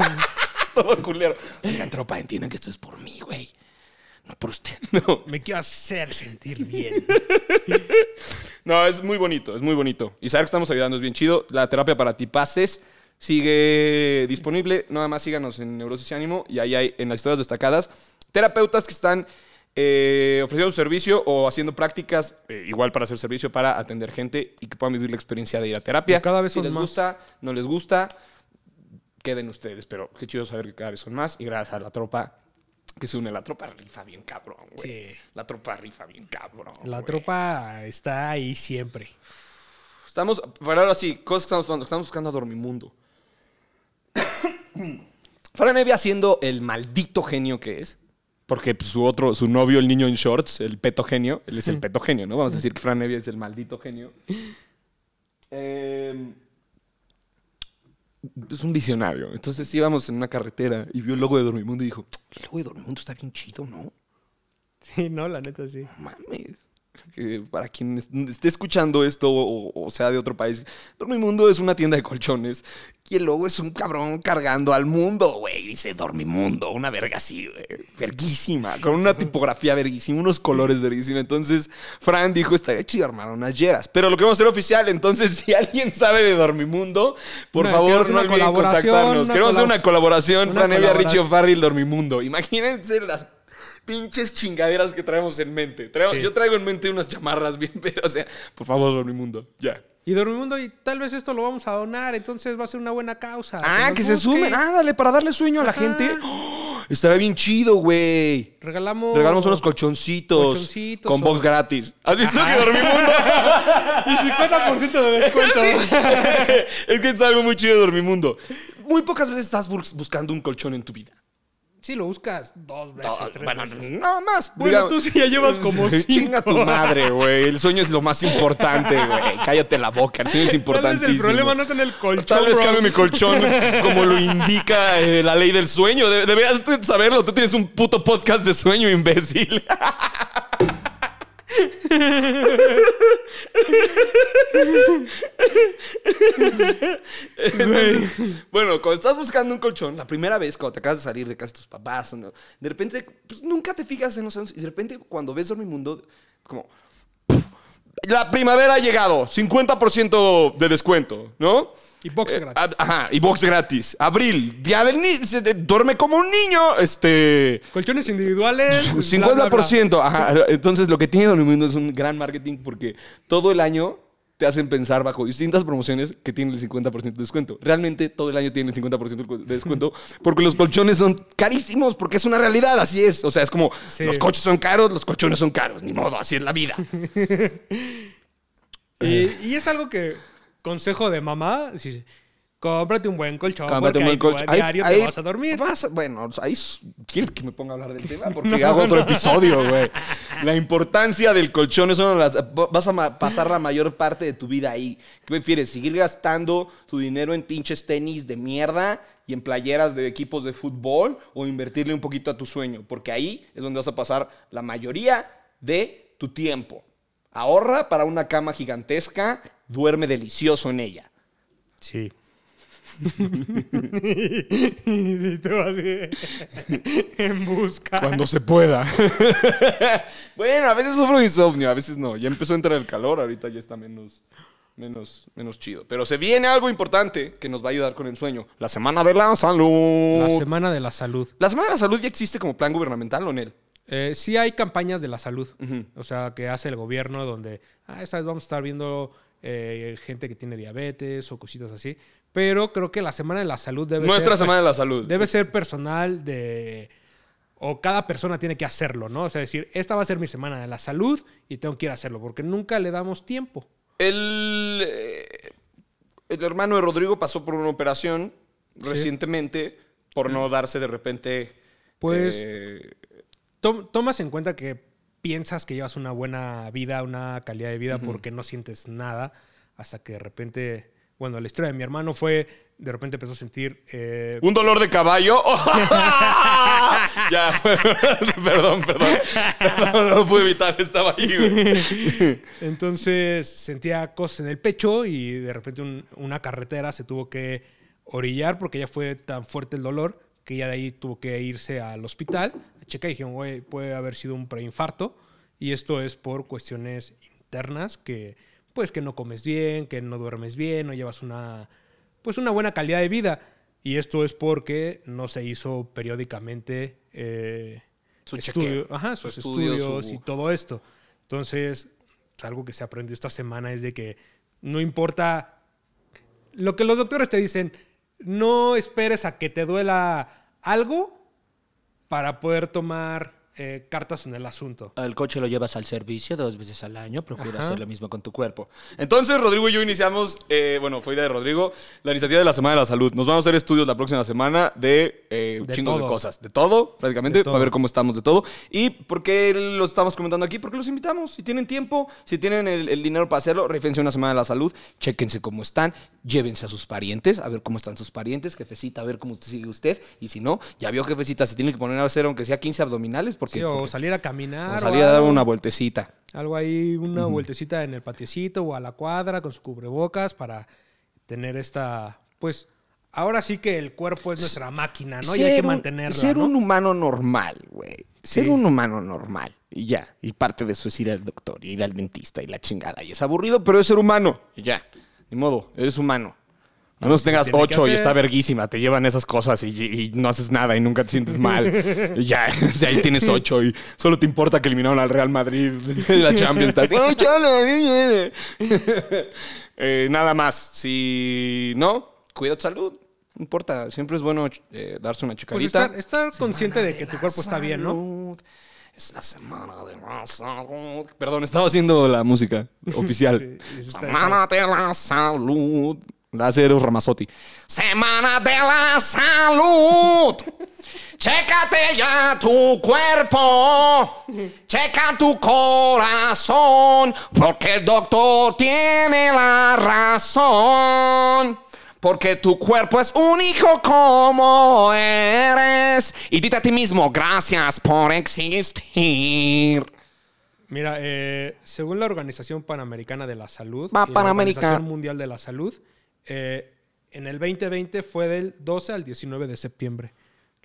todo culero. Oigan, tropa, entiendan que esto es por mí, güey. No por usted, Me quiero hacer sentir bien. no, es muy bonito, es muy bonito. Y saber que estamos ayudando es bien chido. La terapia para ti pases sigue disponible. Nada más síganos en Neurosis y Ánimo y ahí hay en las historias destacadas terapeutas que están eh, ofreciendo su servicio o haciendo prácticas, eh, igual para hacer servicio para atender gente y que puedan vivir la experiencia de ir a terapia. cada vez son si les gusta, no les gusta, queden ustedes. Pero qué chido saber que cada vez son más y gracias a la tropa que se une. La tropa rifa bien cabrón, güey. Sí. La tropa rifa bien cabrón. La tropa está ahí siempre. Estamos, para ahora sí, cosas que estamos buscando. Estamos buscando a Dormimundo. Fran Evia siendo el maldito genio que es, porque pues, su otro, su novio, el niño en shorts, el peto genio, él es el peto genio, ¿no? Vamos a decir que Fran Evia es el maldito genio. Em, es un visionario. Entonces íbamos en una carretera y vio el logo de Dormimundo y dijo, el logo de Dormimundo está bien chido, ¿no? Sí, no, la neta sí. mames para quien esté escuchando esto o, sea de otro país, Dormimundo es una tienda de colchones y luego es un cabrón cargando al mundo, güey. Dice Dormimundo, una verga así, Verguísima, con una tipografía verguísima, unos colores verguísimos. Entonces, Fran dijo, estaría chido armar unas yeras. Pero lo que vamos a hacer oficial, entonces, si alguien sabe de Dormimundo, por favor, no olviden contactarnos. Queremos hacer una colaboración, una Fran Evia, Richie el Dormimundo. Imagínense las pinches chingaderas que traemos en mente. Yo traigo en mente unas chamarras bien, pero o sea, por favor, Dormimundo, ya. Y Dormimundo, y tal vez esto lo vamos a donar, entonces va a ser una buena causa. Ah, que, se sumen. Ah, para darle sueño a la gente. estará bien chido, güey. Regalamos. Regalamos unos colchoncitos. con box gratis. ¿Has visto que Dormimundo? y 50% de descuento. es que es algo muy chido de Dormimundo. Muy pocas veces estás buscando un colchón en tu vida. Si lo buscas dos veces. nada bueno, más. Bueno, tú sí ya llevas como cinco. Chinga tu madre, güey. El sueño es lo más importante, güey. Cállate la boca. El sueño es importantísimo. el problema no es en el colchón. Tal vez cambie mi colchón como lo indica eh, la ley del sueño. deberías saberlo. Tú tienes un puto podcast de sueño, imbécil. bueno, cuando estás buscando un colchón, la primera vez cuando te acabas de salir de casa de tus papás, de repente, pues, nunca te fijas en los años y de repente cuando ves Mundo, como la primavera ha llegado, 50% de descuento, ¿no? Y box eh, gratis. ajá, y box gratis. Abril, día del eh, duerme como un niño, este... Colchones individuales. 50%, ajá. Entonces lo que tiene Mundo es un gran marketing porque todo el año te hacen pensar bajo distintas promociones que tienen el 50% de descuento. Realmente todo el año tienen el 50% de descuento porque los colchones son carísimos, porque es una realidad, así es. O sea, es como los coches son caros, los colchones son caros, ni modo, así es la vida. y, es algo que, consejo de mamá, Cómprate un buen colchón. Cómprate un buen colchón. diario te vas a dormir. Vas, bueno, ahí quieres que me ponga a hablar del tema porque hago otro episodio, güey. La importancia del colchón es una de las. Vas a pasar la mayor parte de tu vida ahí. ¿Qué prefieres? ¿Seguir gastando tu dinero en pinches tenis de mierda y en playeras de equipos de fútbol o invertirle un poquito a tu sueño? Porque ahí es donde vas a pasar la mayoría de tu tiempo. Ahorra para una cama gigantesca, duerme delicioso en ella. Sí. en busca. Cuando se pueda. bueno, a veces sufro insomnio, a veces no. Ya empezó a entrar el calor, ahorita ya está menos, menos, menos chido. Pero se viene algo importante que nos va a ayudar con el sueño. La semana de la salud. La semana de la salud. La semana de la salud ya existe como plan gubernamental, o Eh, sí hay campañas de la salud, o sea, que hace el gobierno donde, ah, esta vez vamos a estar viendo eh, gente que tiene diabetes o cositas así, pero creo que la Semana de la Salud debe Nuestra Semana de la Salud. Debe ser personal de... O cada persona tiene que hacerlo, ¿no? O sea, decir, esta va a ser mi Semana de la Salud y tengo que ir a hacerlo, porque nunca le damos tiempo. El, eh, el hermano de Rodrigo pasó por una operación recientemente por no mm. darse de repente... Pues... Eh, tomas en cuenta que piensas que llevas una buena vida, una calidad de vida, porque no sientes nada hasta que de repente bueno, la historia de mi hermano fue, de repente empezó a sentir... Eh, ¿Un dolor de caballo? ya, perdón, perdón, no lo pude evitar, estaba ahí. Entonces sentía cosas en el pecho y de repente una carretera se tuvo que orillar porque ya fue tan fuerte el dolor que ya de ahí tuvo que irse al hospital a y dijeron, güey, puede haber sido un preinfarto y esto es por cuestiones internas que pues que no comes bien, que no duermes bien, no llevas una, pues una buena calidad de vida. Y esto es porque no se hizo periódicamente eh, sus estudios y todo esto. Entonces, pues, algo que se aprendió esta semana es de que no importa lo que los doctores te dicen, no esperes a que te duela algo para poder tomar eh, cartas en el asunto. El coche lo llevas al servicio dos veces al año, procura hacer lo mismo con tu cuerpo. Entonces, Rodrigo y yo iniciamos, eh, bueno, fue idea de Rodrigo, la iniciativa de la Semana de la Salud. Nos vamos a hacer estudios la próxima semana de, un eh, chingo de cosas, de todo, prácticamente, para ver cómo estamos de todo. ¿Y por qué lo estamos comentando aquí? Porque los invitamos. Si tienen tiempo, si tienen el, dinero para hacerlo, a una Semana de la Salud, chéquense cómo están, llévense a sus parientes, a ver cómo están sus parientes, jefecita, a ver cómo sigue usted. Y si no, ya vio jefecita, Se tiene que poner a hacer aunque sea 15 abdominales, o salir a caminar. O salir a dar una vueltecita. Algo ahí, una vueltecita en el patiecito o a la cuadra con sus cubrebocas para tener esta, pues, ahora sí que el cuerpo es nuestra máquina, ¿no? y hay que mantenerla. ser un humano normal, güey. Ser un humano normal. Y ya. Y parte de eso es ir al doctor y ir al dentista y la chingada. Y es aburrido, pero es ser humano. Y ya. Ni modo, eres humano menos tengas ocho y está verguísima, te llevan esas cosas y, no haces nada y nunca te sientes mal. ya, ahí tienes ocho y solo te importa que eliminaron al Real Madrid de la Champions. eh, nada más. Si no, cuida tu salud. No importa, siempre es bueno eh, darse una pues chica estar, consciente de que tu cuerpo está bien, ¿no? Es la semana de la salud. Perdón, estaba haciendo la música oficial. semana de la salud. La Ramazotti. Semana de la salud. Checate ya tu cuerpo. Checa tu corazón. Porque el doctor tiene la razón. Porque tu cuerpo es único como eres. Y dite a ti mismo, gracias por existir. Mira, eh, según la Organización Panamericana de la Salud, la Organización Mundial de la Salud, eh, en el 2020 fue del 12 al 19 de septiembre,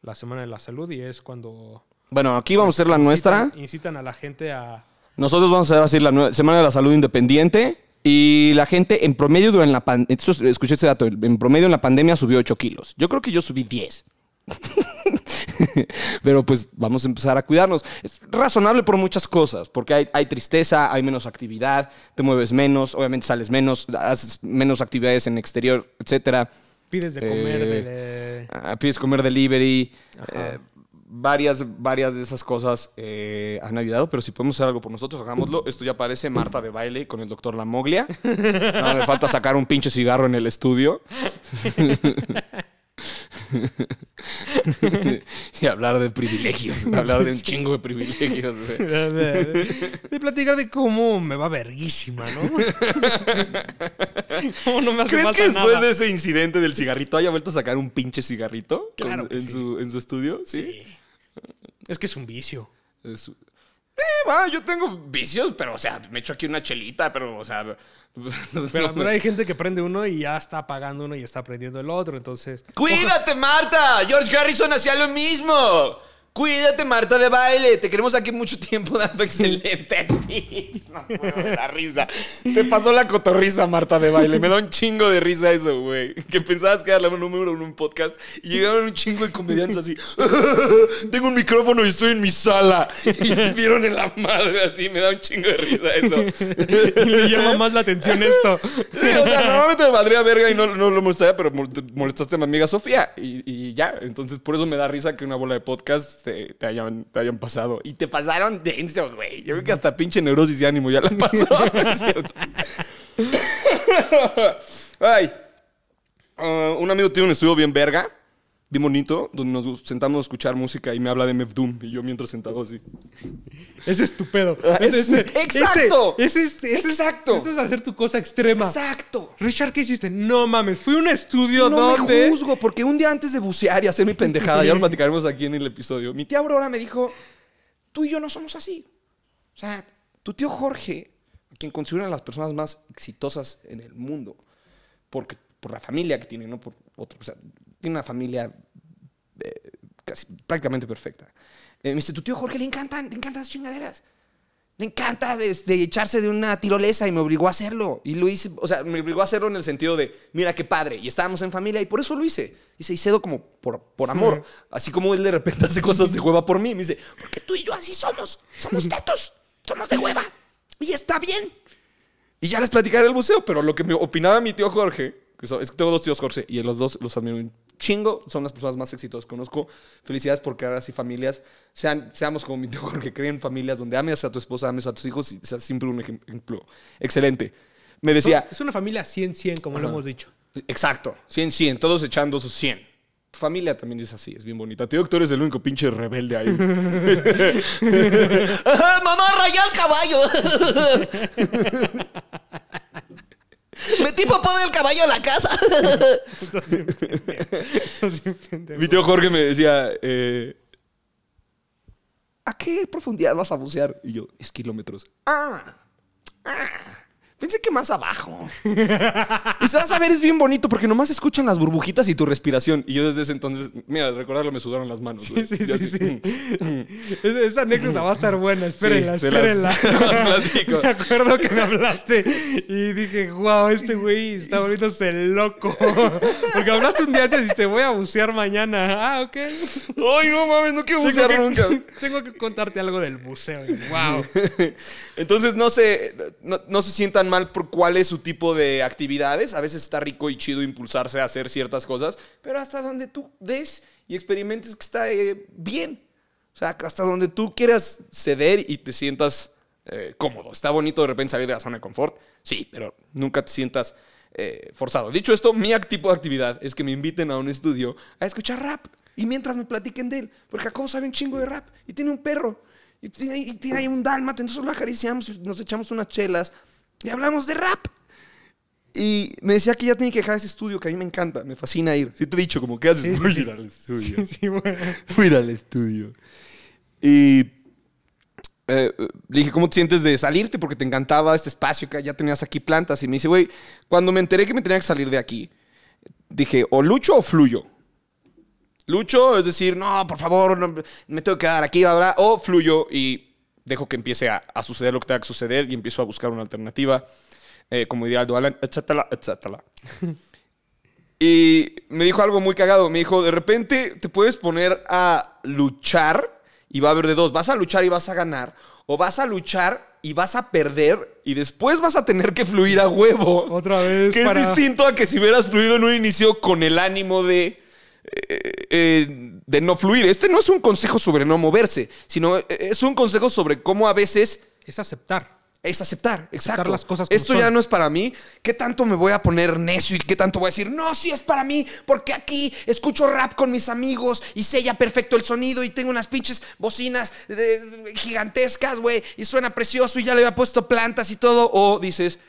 la Semana de la Salud, y es cuando... Bueno, aquí vamos a hacer la nuestra. Incitan a la gente a... Nosotros vamos a hacer así la Semana de la Salud Independiente. Y la gente en promedio durante la pandemia, escuché ese dato, en promedio en la pandemia subió 8 kilos. Yo creo que yo subí 10. pero pues vamos a empezar a cuidarnos. Es razonable por muchas cosas, porque hay, tristeza, hay menos actividad, te mueves menos, obviamente sales menos, haces menos actividades en exterior, etc Pides de comer, eh, ah, pides comer delivery. Eh, varias, varias de esas cosas eh, han ayudado, pero si podemos hacer algo por nosotros, hagámoslo. Esto ya parece Marta de baile con el doctor Lamoglia. No me falta sacar un pinche cigarro en el estudio. y hablar de privilegios, hablar de un chingo de privilegios. De, platicar de cómo me va verguísima, ¿no? ¿Crees que después de ese incidente del cigarrito haya vuelto a sacar un pinche cigarrito claro en, su, en, su, estudio? ¿Sí? sí. Es que es un vicio. Es, eh, va, yo tengo vicios, pero, o sea, me echo aquí una chelita, pero, o sea. Pero, hay gente que prende uno y ya está apagando uno y está prendiendo el otro, entonces. ¡Cuídate, Marta! George Harrison hacía lo mismo. Cuídate, Marta de baile. Te queremos aquí mucho tiempo dando excelentes tips. No puedo, la risa. Te pasó la cotorriza, Marta de baile. Me da un chingo de risa eso, güey. Que pensabas que era la número en un podcast y llegaron un chingo de comediantes así. Tengo un micrófono y estoy en mi sala. Y te vieron en la madre así. Me da un chingo de risa eso. Y le llama más la atención esto. o sea, normalmente me valdría verga y no, no lo molestaría, pero molestaste a mi amiga Sofía. Y, y ya. Entonces, por eso me da risa que una bola de podcast este, te, hayan, te pasado. Y te pasaron denso, güey. Yo creo que hasta pinche neurosis y ánimo ya la pasó. pasado Ay. Ah, un amigo tiene un estudio bien verga bien bonito, donde nos sentamos a escuchar música y me habla de MF y yo mientras sentado así. es tu ah, ¡Exacto! Ese, ¡Exacto! Eso es hacer tu cosa extrema. ¡Exacto! Richard, ¿qué hiciste? No mames, fui a un estudio no No me juzgo, porque un día antes de bucear y hacer mi pendejada, ya lo platicaremos aquí en el episodio, mi tía Aurora me dijo, tú y yo no somos así. O sea, tu tío Jorge, a quien consideran las personas más exitosas en el mundo, porque por la familia que tiene, no por otra. O tiene una familia eh, prácticamente perfecta. Eh, me dice, tu tío Jorge le encantan, le encantan las chingaderas. Le encanta este, echarse de una tirolesa y me obligó a hacerlo. Y lo hice, o sea, me obligó a hacerlo en el sentido de, mira qué padre, y estábamos en familia y por eso lo hice. Dice, y cedo como por, por amor. Así como él de repente hace cosas de hueva por mí. Me dice, porque tú y yo así somos, somos tetos, somos de hueva. Y está bien. Y ya les platicaré el buceo. pero lo que me opinaba mi tío Jorge, es que tengo dos tíos Jorge, y los dos los admiro chingo, son las personas más exitosas que conozco. Felicidades por crear así familias. Sean, seamos como mi tío porque creen familias donde ames a tu esposa, ames a tus hijos y seas siempre un ejemplo excelente. Me decía... Es una familia 100-100, como lo hemos dicho. Exacto, 100-100, todos echando sus 100. Tu familia también es así, es bien bonita. Tío tú es el único pinche rebelde ahí. ¡Mamá, rayó el caballo! Metí papá el caballo a la casa. Mi tío Jorge me decía, eh, ¿a qué profundidad vas a bucear? Y yo, es kilómetros. ah. ah. Pensé que más abajo. y se va a ver, es bien bonito porque nomás escuchan las burbujitas y tu respiración. Y yo desde ese entonces, mira, al recordarlo me sudaron las manos. Sí, sí, sí, mm, mm. Esa anécdota va a estar buena, espérenla, espérenla. me acuerdo que me hablaste y dije, wow, este güey está volviéndose loco. porque hablaste un día antes y te voy a bucear mañana. Ah, ok. Ay, no mames, no quiero bucear nunca. Tengo que contarte algo del buceo. Wow. entonces, no se, no, no se sientan mal por cuál es su tipo de actividades. A veces está rico y chido impulsarse a hacer ciertas cosas, pero hasta donde tú des y experimentes que está eh, bien. O sea, hasta donde tú quieras ceder y te sientas eh, cómodo. Está bonito de repente salir de la zona de confort, sí, pero nunca te sientas eh, forzado. Dicho esto, mi tipo de actividad es que me inviten a un estudio a escuchar rap y mientras me platiquen de él, porque Jacobo sabe un chingo de rap y tiene un perro. Y tiene, ahí un dálmata, entonces lo acariciamos nos echamos unas chelas y hablamos de rap. Y me decía que ya tenía que dejar ese estudio que a mí me encanta, me fascina ir. Sí te he dicho, como, que haces? ir al estudio. Fui al estudio. Y eh, le dije, ¿cómo te sientes de salirte? Porque te encantaba este espacio que ya tenías aquí plantas. Y me dice, güey, cuando me enteré que me tenía que salir de aquí, dije, o lucho o fluyo. Lucho, es decir, no, por favor, me tengo que quedar aquí, ahora o fluyo y dejo que empiece a, suceder lo que tenga que suceder y empiezo a buscar una alternativa, eh, como diría Aldo Alan, etcétera, etcétera. y me dijo algo muy cagado, me dijo, de repente te puedes poner a luchar y va a haber de dos, vas a luchar y vas a ganar, o vas a luchar y vas a perder y después vas a tener que fluir a huevo. Otra vez. Que es distinto a que si hubieras fluido en un inicio con el ánimo de eh, eh, de no fluir. Este no es un consejo sobre no moverse, sino eh, es un consejo sobre cómo a veces... Es aceptar. Es aceptar, exacto. cosas Esto ya no es para mí. ¿Qué tanto me voy a poner necio y qué tanto voy a decir? No, si es para mí, porque aquí escucho rap con mis amigos y sella ya perfecto el sonido y tengo unas pinches bocinas gigantescas, güey, y suena precioso y ya le había puesto plantas y todo. O dices,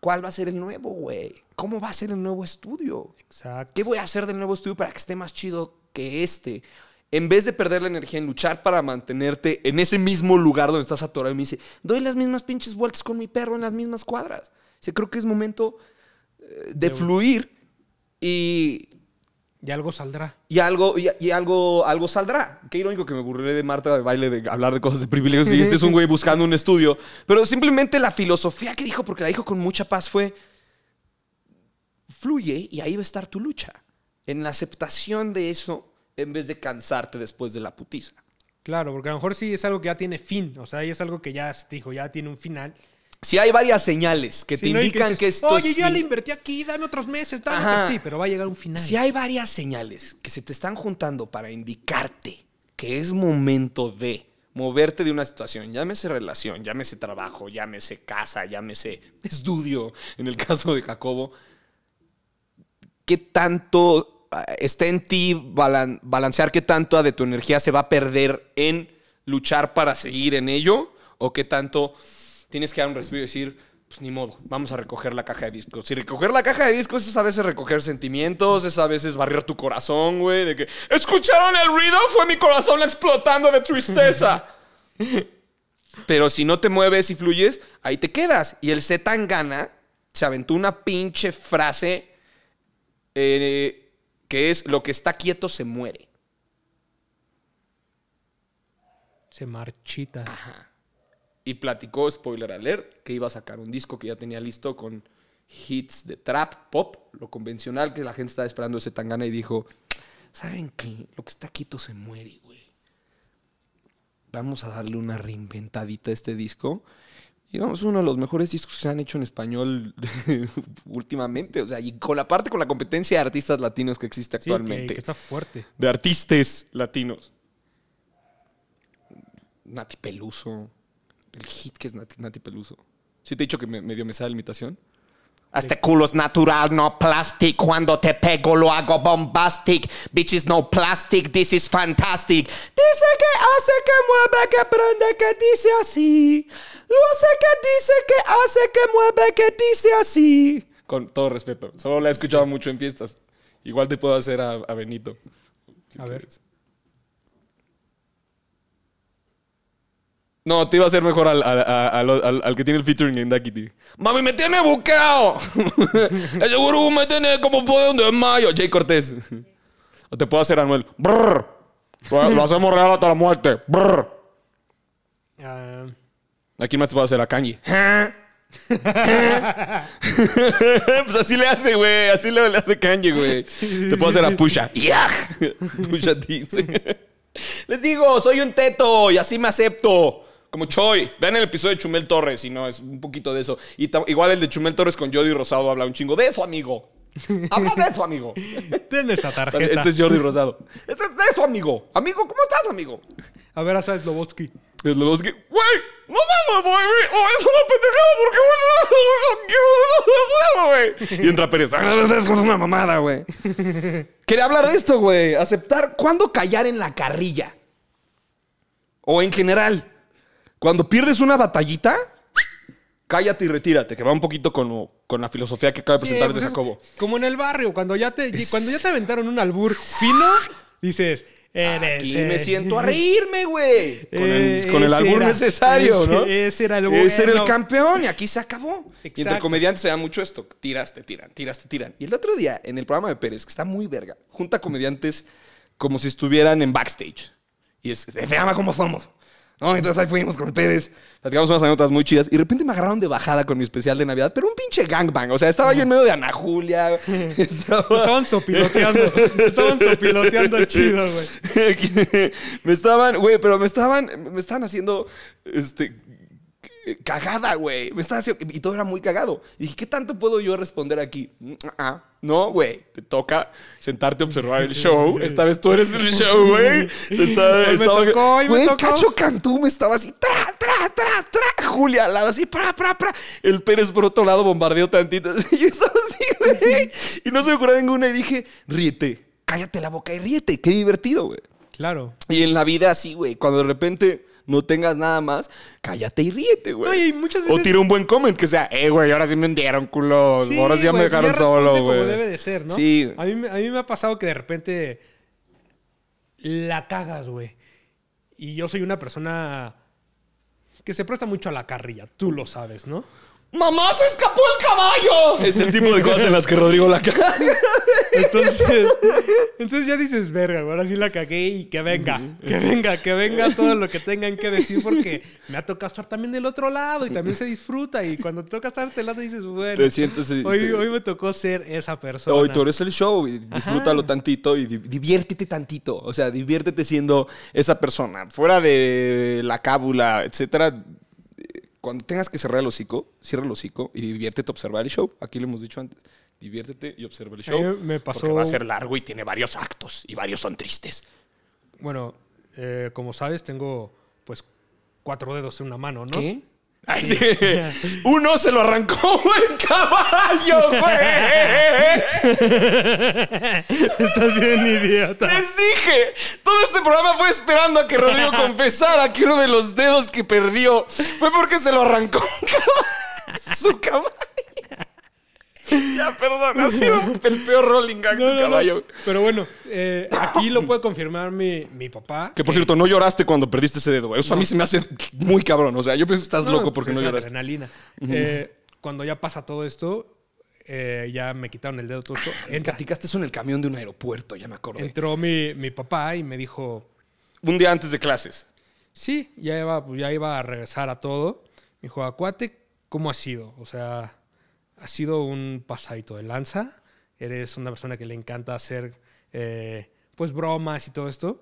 ¿Cuál va a ser el nuevo, güey? ¿Cómo va a ser el nuevo estudio? Exacto. ¿Qué voy a hacer del nuevo estudio para que esté más chido que este? En vez de perder la energía en luchar para mantenerte en ese mismo lugar donde estás atorado, me dice, doy las mismas pinches vueltas con mi perro en las mismas cuadras. creo que es momento eh, de fluir y y algo saldrá. Y algo, y, algo, algo saldrá. Qué irónico que me burlé de Marta de baile de hablar de cosas de privilegios y este es un güey buscando un estudio. Pero simplemente la filosofía que dijo, porque la dijo con mucha paz, fue fluye y ahí va a estar tu lucha. En la aceptación de eso, en vez de cansarte después de la putiza. Claro, porque a lo mejor sí es algo que ya tiene fin. O sea, ahí es algo que ya dijo, ya tiene un final. Si hay varias señales que te indican que, esto que, Oye, yo ya le invertí aquí, dame otros meses, dame Sí, pero va a llegar un final. Si hay varias señales que se te están juntando para indicarte que es momento de moverte de una situación, llámese relación, llámese trabajo, llámese casa, llámese estudio, en el caso de Jacobo, ¿qué tanto ah, está en ti balancear qué tanto de tu energía se va a perder en luchar para seguir en ello o qué tanto tienes que dar un respiro y decir, pues ni modo, vamos a recoger la caja de discos. Si recoger la caja de discos es a veces recoger sentimientos, es a veces barrer tu corazón, güey, de que, ¿escucharon el ruido? Fue mi corazón explotando de tristeza. Pero si no te mueves y fluyes, ahí te quedas. Y el Z gana, se aventó una pinche frase eh, que es, lo que está quieto se muere. Se marchita. Ajá y platicó, spoiler alert, que iba a sacar un disco que ya tenía listo con hits de trap, pop, lo convencional que la gente estaba esperando ese tangana y dijo, ¿saben qué? Lo que está quito se muere, güey. Vamos a darle una reinventadita a este disco. Y vamos, uno de los mejores discos que se han hecho en español últimamente. O sea, y con la parte, con la competencia de artistas latinos que existe actualmente. que, está fuerte. De artistas latinos. Nati Peluso, el hit que es Nati, Peluso. Sí te he dicho que me, dio me de la imitación. Este culo es natural, no plastic. Cuando te pego lo hago bombastic. is no plastic, this is fantastic. Dice que hace que mueve, que prende, que dice así. Lo hace que dice que hace que mueve, que dice así. Con todo respeto, solo la he escuchado mucho en fiestas. Igual te puedo hacer a, Benito. a ver. No, te iba a hacer mejor al, al, al, al que tiene el featuring en Daquiti. Mami, me tiene buqueado. el gurú me tiene como puede donde es mayo. Jay Cortés. O te puedo hacer Anuel. Brr. Lo, hacemos real hasta la muerte. Brr. Ah. Aquí más te puedo hacer? A Kanye. pues así le hace, güey. Así le, hace Kanye, güey. Te puedo hacer a Pusha. Pusha dice. Les digo, soy un teto y así me acepto como Choi. Vean el episodio de Chumel Torres, y no, es un poquito de eso. Y igual el de Chumel Torres con Jordi Rosado habla un chingo de eso, amigo. Habla de eso, amigo. Ten esta tarjeta. Este es Jordi Rosado. Este es de eso, amigo. Amigo, ¿cómo estás, amigo? A ver, hasta a Slobotsky. Slobotsky. ¡Güey! ¡No mames, güey! ¡Oh, es no pendejada! porque qué no güey? Y entra Pérez. ver, es una mamada, güey! Quería hablar de esto, güey. Aceptar. ¿Cuándo callar en la carrilla? O en general. Cuando pierdes una batallita, cállate y retírate, que va un poquito con, la filosofía que acaba de presentar desde pues Jacobo. Como en el barrio, cuando ya te, cuando ya te aventaron un albur fino, dices, Eres, Aquí me siento a reírme, güey. Con el, eh, albur necesario, ¿no? Ese era el campeón y aquí se acabó. Y entre comediantes se da mucho esto. Tiraste, te tiran, tiras, te tiran. Y el otro día, en el programa de Pérez, que está muy verga, junta comediantes como si estuvieran en backstage. Y es, se llama como somos. No, entonces ahí fuimos con Pérez, platicamos unas anécdotas muy chidas y de repente me agarraron de bajada con mi especial de Navidad, pero un pinche gangbang. O sea, estaba yo en medio de Ana Julia. Estaban sopiloteando. estaban sopiloteando chido, güey. me estaban, güey, pero me estaban, me estaban haciendo, este, cagada, güey. Me estaba haciendo, y todo era muy cagado. Y dije, ¿qué tanto puedo yo responder aquí? Ah, no, güey. Te toca sentarte a observar el show. Esta vez tú eres el show, güey. Estaba, estaba, me me Cacho Cantú me estaba así, tra, tra, tra, tra. Julia al lado, así, pra, pra, pra. El Pérez por otro lado bombardeó tantito. yo estaba así, güey. Y no se me ocurrió ninguna. Y dije, ríete, cállate la boca y ríete. Qué divertido, güey. Claro. Y en la vida así, güey. Cuando de repente no tengas nada más, cállate y ríete, güey. O tira un buen comment que sea, eh, güey, ahora sí me hundieron, culo. ahora sí ya me dejaron solo, güey. Como debe de ser, ¿no? Sí. A mí, a mí me ha pasado que de repente la cagas, güey. Y yo soy una persona que se presta mucho a la carrilla, tú lo sabes, ¿no? ¡Mamá se escapó el caballo! Es el tipo de cosas en las que Rodrigo la caga. Entonces, entonces ya dices, verga, ahora sí la cagué y que venga, que venga, que venga todo lo que tengan que decir porque me ha tocado estar también del otro lado y también se disfruta y cuando te toca estar del lado dices, bueno, hoy, me tocó ser esa persona. Hoy tú eres el show, y disfrútalo tantito y diviértete tantito, o sea, diviértete siendo esa persona, fuera de la cábula, etcétera eh, cuando tengas que cerrar el hocico, cierra el hocico y diviértete observar el show. Aquí lo hemos dicho antes diviértete y observa el show. Me Porque va a ser largo y tiene varios actos y varios son tristes. Bueno, eh, como sabes, tengo pues cuatro dedos en una mano, ¿no? sí. Uno se lo arrancó el caballo, güey. Estás bien idiota. Les dije, todo este programa fue esperando a que Rodrigo confesara que uno de los dedos que perdió fue porque se lo arrancó un caballo, su caballo. ya, perdón, ha sido el peor rolling gag caballo. Pero bueno, eh, aquí lo puede confirmar mi, papá. Que por cierto, no lloraste cuando perdiste ese dedo. Eso a mí se me hace muy cabrón. O sea, yo pienso que estás loco porque no lloraste. Eh, cuando ya pasa todo esto, eh, ya me quitaron el dedo todo esto. Platicaste eso en el camión de un aeropuerto, ya me acuerdo. Entró mi, mi papá y me dijo. Un día antes de clases. Sí, ya iba, ya iba a regresar a todo. Me dijo, Acuate, ¿cómo ha sido? O sea, ha sido un pasadito de lanza, eres una persona que le encanta hacer eh, pues bromas y todo esto,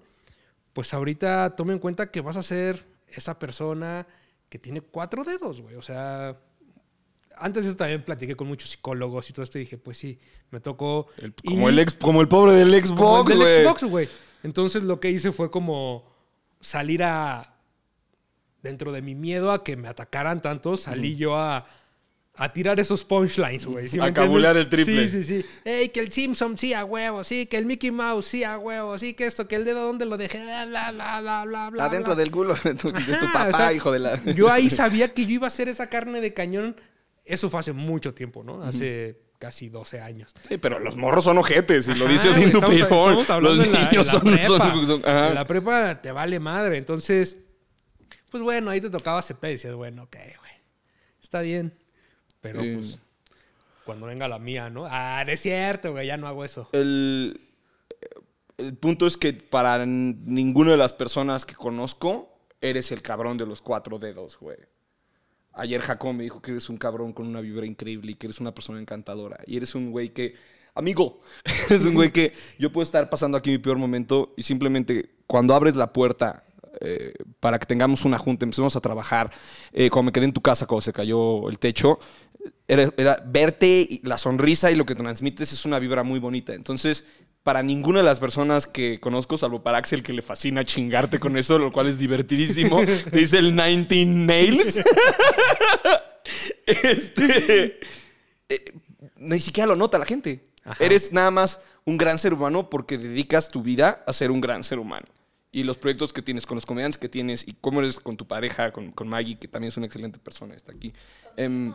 pues ahorita tome en cuenta que vas a ser esa persona que tiene cuatro dedos, güey. O sea, antes eso también platiqué con muchos psicólogos y todo esto y dije, pues sí, me tocó... como, el pobre del Xbox, del Xbox, güey. Entonces lo que hice fue como salir a... Dentro de mi miedo a que me atacaran tanto, salí yo a a tirar esos punchlines, güey. a cabular el triple. Sí, sí, sí. Ey, que el Simpson sí a huevo, sí, que el Mickey Mouse sí a huevo, sí, que esto, que el dedo donde lo dejé, bla, bla, bla, bla, bla. Adentro del culo de tu, papá, hijo de la. Yo ahí sabía que yo iba a hacer esa carne de cañón. Eso fue hace mucho tiempo, ¿no? Hace. casi 12 años. Sí, pero los morros son ojetes y lo dice Odín tu Los niños son, la prepa te vale madre. Entonces, pues bueno, ahí te tocaba aceptar y decías, bueno, ok, güey. Está bien. Pero pues, cuando venga la mía, ¿no? Ah, es cierto, güey, ya no hago eso. El, punto es que para ninguna de las personas que conozco, eres el cabrón de los cuatro dedos, güey. Ayer Jacob me dijo que eres un cabrón con una vibra increíble y que eres una persona encantadora. Y eres un güey que, amigo, Es un güey que yo puedo estar pasando aquí mi peor momento y simplemente cuando abres la puerta eh, para que tengamos una junta, empecemos a trabajar, eh, cuando me quedé en tu casa, cuando se cayó el techo, era, verte la sonrisa y lo que transmites es una vibra muy bonita. Entonces, para ninguna de las personas que conozco, salvo para Axel, que le fascina chingarte con eso, lo cual es divertidísimo, dice el 19 Nails. este, eh, ni siquiera lo nota la gente. Eres nada más un gran ser humano porque dedicas tu vida a ser un gran ser humano. Y los proyectos que tienes con los comediantes que tienes y cómo eres con tu pareja, con, Maggie, que también es una excelente persona, está aquí. Em,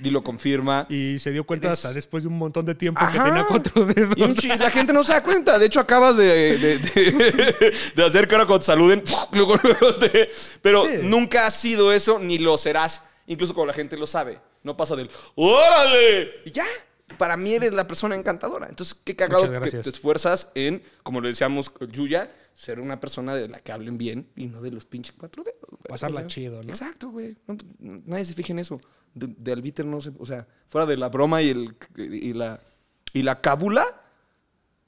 y lo confirma. Y se dio cuenta hasta después de un montón de tiempo que tenía cuatro dedos. la gente no se da cuenta. De hecho, acabas de, de, hacer que ahora cuando te saluden, Pero nunca ha sido eso ni lo serás. Incluso cuando la gente lo sabe. No pasa del ¡Órale! Y ya. Para mí eres la persona encantadora. Entonces, qué cagado te esfuerzas en, como le decíamos Yuya, ser una persona de la que hablen bien y no de los pinches cuatro dedos. Pasarla chido, ¿no? Exacto, güey. nadie se fije en eso de, Albiter no sé, o sea, fuera de la broma y, el, y, la, y la cábula,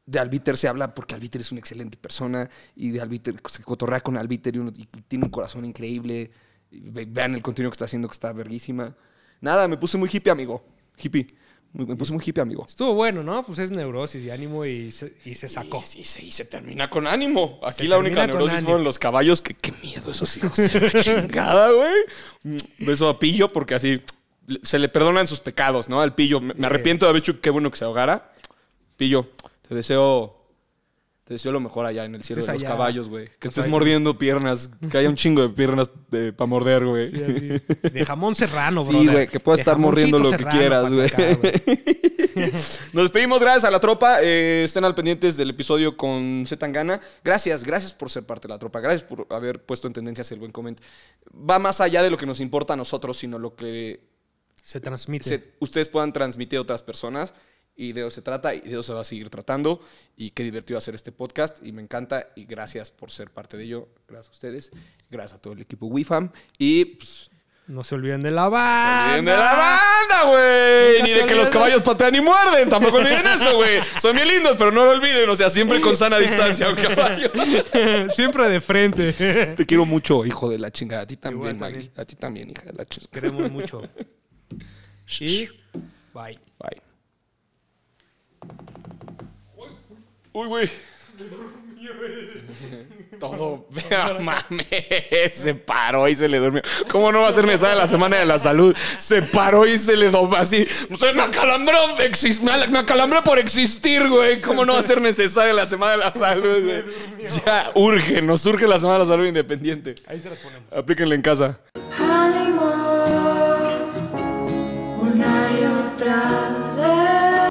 de Albiter se habla porque Albiter es una excelente persona y de Albiter se cotorrea con Albiter y, tiene un corazón increíble. Vean el contenido que está haciendo, que está verguísima. Nada, me puse muy hippie, amigo. Hippie. Me puse muy hippie, amigo. Estuvo bueno, ¿no? Pues es neurosis y ánimo y se, sacó. Y, se, y, termina con ánimo. Aquí la única neurosis fueron los caballos. qué miedo esos hijos chingada, güey. Beso a Pillo porque así se le perdonan sus pecados, ¿no? Al Pillo. Me, arrepiento de haber dicho qué bueno que se ahogara. Pillo, te deseo te deseo lo mejor allá en el cielo de los caballos, güey. Que pues estés mordiendo piernas. Que haya un chingo de piernas para morder, güey. de jamón serrano, güey. Sí, güey. Que puedas estar mordiendo lo que quieras, güey. Nos despedimos. Gracias a la tropa. Eh, estén al pendientes del episodio con Zangana. Gracias, gracias por ser parte de la tropa. Gracias por haber puesto en tendencia el buen comment. Va más allá de lo que nos importa a nosotros, sino lo que. Se transmite. ustedes puedan transmitir a otras personas y de eso se trata y de eso se va a seguir tratando y qué divertido hacer este podcast y me encanta y gracias por ser parte de ello, gracias a ustedes, gracias a todo el equipo WIFAM y pues, no se olviden de la banda. No se olviden de la banda, güey. Ni de que los caballos patean y muerden. Tampoco olviden eso, güey. Son bien lindos, pero no lo olviden. O sea, siempre con sana distancia, un caballo. Siempre de frente. Te quiero mucho, hijo de la chingada. A ti también, Maggie. A ti también, hija de la chingada. Queremos mucho. sí bye. Bye. Uy, güey. Todo, vea, mames, se paró y se le durmió. ¿Cómo no va a ser necesaria de la semana de la salud? Se paró y se le durmió así. Usted me acalambró, por existir, güey. ¿Cómo no va a ser necesaria la semana de la salud, Ya urge, nos urge la semana de la salud independiente. Ahí se la ponemos. Aplíquenle en casa.